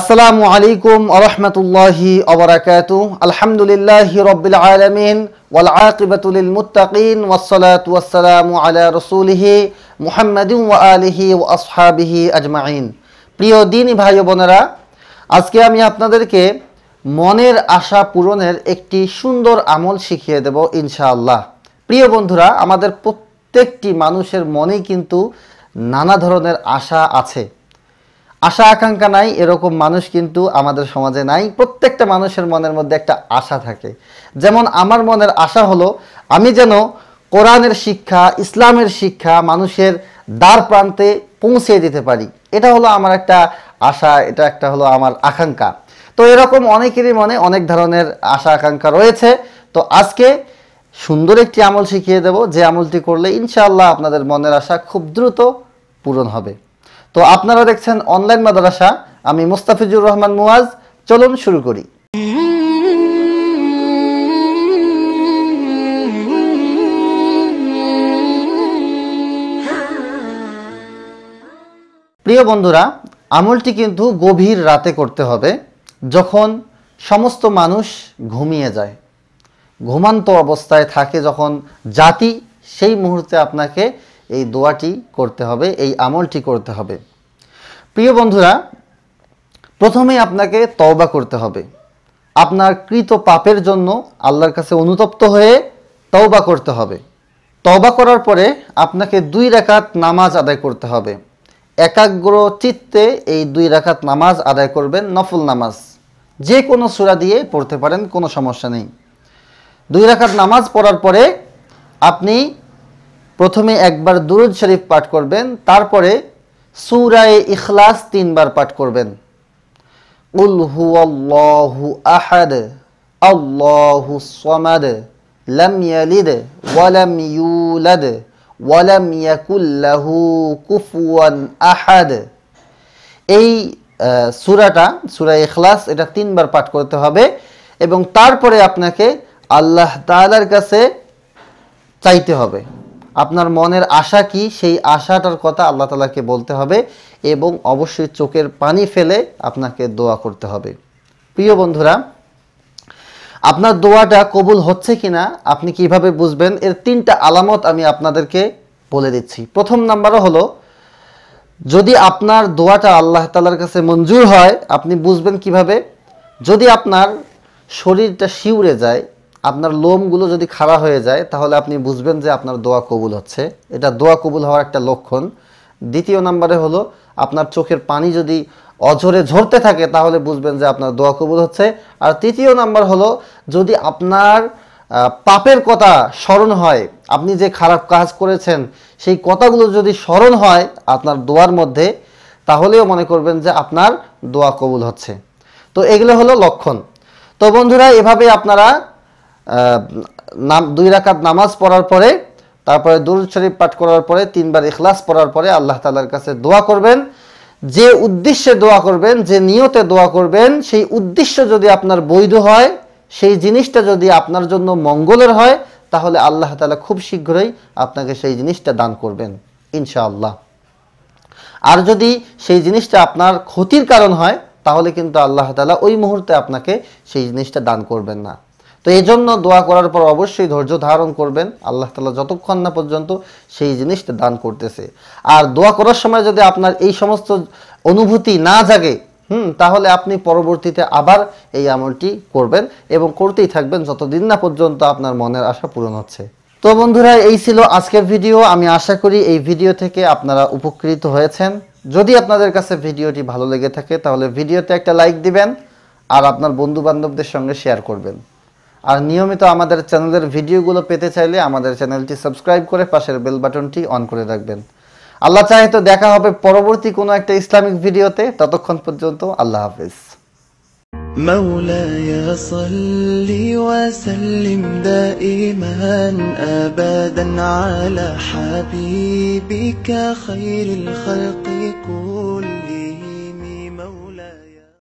আসসালামু আলাইকুম আরহামতুল্লাহি অবরাকাত আলহামদুলিল্লাহি রবিল আলামিন ওয়াল আকিবাতুল মুতাকিন ওয়াসালাত ওয়াসালামু আলা রসুলিহি ওয়া আলিহি ওয়া আসহাবিহি আজমাইন প্রিয় দিনী ভাই বোনেরা আজকে আমি আপনাদেরকে মনের আশা পূরণের একটি সুন্দর আমল শিখিয়ে দেব ইনশাআল্লাহ প্রিয় বন্ধুরা আমাদের প্রত্যেকটি মানুষের মনে কিন্তু নানা ধরনের আশা আছে আশা আকাঙ্ক্ষা নাই এরকম মানুষ কিন্তু আমাদের সমাজে নাই প্রত্যেকটা মানুষের মনের মধ্যে একটা আশা থাকে যেমন আমার মনের আশা হলো আমি যেন কোরআনের শিক্ষা ইসলামের শিক্ষা মানুষের দ্বার প্রান্তে পৌঁছে দিতে পারি এটা হলো আমার একটা আশা এটা একটা হলো আমার আকাঙ্ক্ষা তো এরকম অনেকেরই মনে অনেক ধরনের আশা আকাঙ্ক্ষা রয়েছে তো আজকে সুন্দর একটি আমল শিখিয়ে দেব যে আমলটি করলে ইনশাআল্লাহ আপনাদের মনের আশা খুব দ্রুত পূরণ হবে তো আপনারা দেখছেন অনলাইন মাদ্রাসা আমি মুস্তাফিজুর রহমান মুওয়াজ চলুন শুরু করি প্রিয় বন্ধুরা আমলটি কিন্তু গভীর রাতে করতে হবে যখন সমস্ত মানুষ ঘুমিয়ে যায় ঘুমান্ত অবস্থায় থাকে যখন জাতি সেই মুহূর্তে আপনাকে এই দোয়াটি করতে হবে এই আমলটি করতে হবে প্রিয় বন্ধুরা প্রথমে আপনাকে তওবা করতে হবে আপনার কৃত পাপের জন্য আল্লাহর কাছে অনুতপ্ত হয়ে তওবা করতে হবে তওবা করার পরে আপনাকে দুই রাকাত নামাজ আদায় করতে হবে একাগ্র চিত্তে এই দুই রাকাত নামাজ আদায় করবেন নফল নামাজ যে কোনো সুরা দিয়ে পড়তে পারেন কোনো সমস্যা নেই দুই রাকাত নামাজ পড়ার পরে আপনি প্রথমে একবার দুরুদ শরীফ পাঠ করবেন তারপরে সুরায় ইখলাস তিনবার পাঠ করবেন উল হু আল্লাহু আহাদ আল্লাহু সমাদ লাম ইয়ালিদ ওয়ালাম ইউলাদ ওয়ালাম ইয়াকুল্লাহু কুফুয়ান আহাদ এই সুরাটা সুরা ইখলাস এটা তিনবার পাঠ করতে হবে এবং তারপরে আপনাকে আল্লাহ তালার কাছে চাইতে হবে আপনার মনের আশা কি সেই আশাটার কথা আল্লাহ তালাকে বলতে হবে এবং অবশ্যই চোখের পানি ফেলে আপনাকে দোয়া করতে হবে প্রিয় বন্ধুরা আপনার দোয়াটা কবুল হচ্ছে কিনা আপনি কিভাবে বুঝবেন এর তিনটা আলামত আমি আপনাদেরকে বলে দিচ্ছি প্রথম নাম্বারও হলো যদি আপনার দোয়াটা আল্লাহ তালার কাছে মঞ্জুর হয় আপনি বুঝবেন কিভাবে যদি আপনার শরীরটা শিউরে যায় আপনার লোমগুলো যদি খাড়া হয়ে যায় তাহলে আপনি বুঝবেন যে আপনার দোয়া কবুল হচ্ছে এটা দোয়া কবুল হওয়ার একটা লক্ষণ দ্বিতীয় নম্বরে হলো আপনার চোখের পানি যদি অঝরে ঝরতে থাকে তাহলে বুঝবেন যে আপনার দোয়া কবুল হচ্ছে আর তৃতীয় নাম্বার হলো যদি আপনার পাপের কথা স্মরণ হয় আপনি যে খারাপ কাজ করেছেন সেই কথাগুলো যদি স্মরণ হয় আপনার দোয়ার মধ্যে তাহলেও মনে করবেন যে আপনার দোয়া কবুল হচ্ছে তো এগুলো হলো লক্ষণ তো বন্ধুরা এভাবে আপনারা নাম দুই রাকাত নামাজ পড়ার পরে তারপরে দুরুদ শরীফ পাঠ করার পরে তিনবার ইখলাস পড়ার পরে আল্লাহ তালার কাছে দোয়া করবেন যে উদ্দেশ্যে দোয়া করবেন যে নিয়তে দোয়া করবেন সেই উদ্দেশ্য যদি আপনার বৈধ হয় সেই জিনিসটা যদি আপনার জন্য মঙ্গলের হয় তাহলে আল্লাহ তালা খুব শীঘ্রই আপনাকে সেই জিনিসটা দান করবেন ইনশাআল্লাহ আর যদি সেই জিনিসটা আপনার ক্ষতির কারণ হয় তাহলে কিন্তু আল্লাহ তালা ওই মুহূর্তে আপনাকে সেই জিনিসটা দান করবেন না তো এই জন্য দোয়া করার পর অবশ্যই ধৈর্য ধারণ করবেন আল্লাহ তালা যতক্ষণ না পর্যন্ত সেই জিনিসটা দান করতেছে আর দোয়া করার সময় যদি আপনার এই সমস্ত অনুভূতি না জাগে হুম তাহলে আপনি পরবর্তীতে আবার এই আমলটি করবেন এবং করতেই থাকবেন যতদিন না পর্যন্ত আপনার মনের আশা পূরণ হচ্ছে তো বন্ধুরা এই ছিল আজকের ভিডিও আমি আশা করি এই ভিডিও থেকে আপনারা উপকৃত হয়েছেন যদি আপনাদের কাছে ভিডিওটি ভালো লেগে থাকে তাহলে ভিডিওতে একটা লাইক দিবেন আর আপনার বন্ধু বান্ধবদের সঙ্গে শেয়ার করবেন আর নিয়মিত আমাদের চ্যানেলের ভিডিওগুলো পেতে চাইলে আমাদের চ্যানেলটি সাবস্ক্রাইব করে পাশের বেল বাটনটি অন করে রাখবেন আল্লাহ চাহে তো দেখা হবে পরবর্তী কোনো একটা ইসলামিক ভিডিওতে ততক্ষণ পর্যন্ত আল্লাহ হাফিজ مولاي صل وسلم دائما ابدا على حبيبك خير الخلق كل